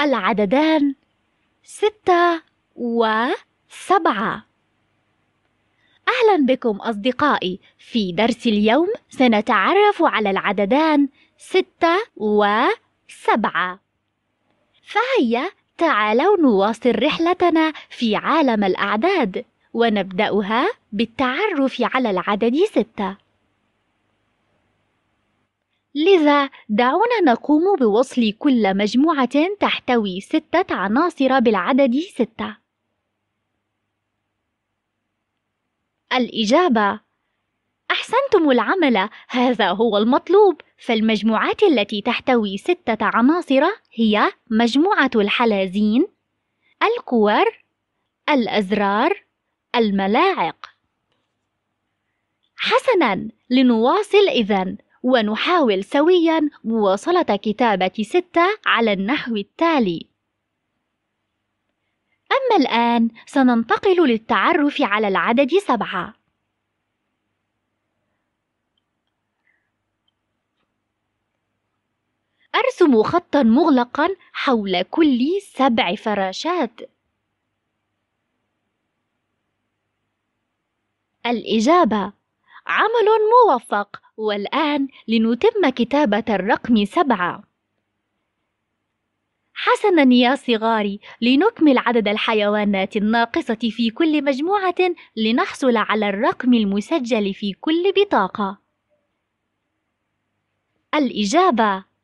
العددان ستة وسبعة أهلا بكم أصدقائي في درس اليوم سنتعرف على العددان ستة وسبعة فهيا تعالوا نواصل رحلتنا في عالم الأعداد ونبدأها بالتعرف على العدد ستة لذا دعونا نقوم بوصل كل مجموعة تحتوي ستة عناصر بالعدد ستة الإجابة أحسنتم العمل هذا هو المطلوب فالمجموعات التي تحتوي ستة عناصر هي مجموعة الحلازين الكور الأزرار الملاعق حسنا لنواصل إذن ونحاول سويا مواصلة كتابة ستة على النحو التالي أما الآن سننتقل للتعرف على العدد سبعة أرسم خطا مغلقا حول كل سبع فراشات الإجابة عمل موفق والآن لنتم كتابة الرقم سبعة حسنا يا صغاري لنكمل عدد الحيوانات الناقصة في كل مجموعة لنحصل على الرقم المسجل في كل بطاقة الإجابة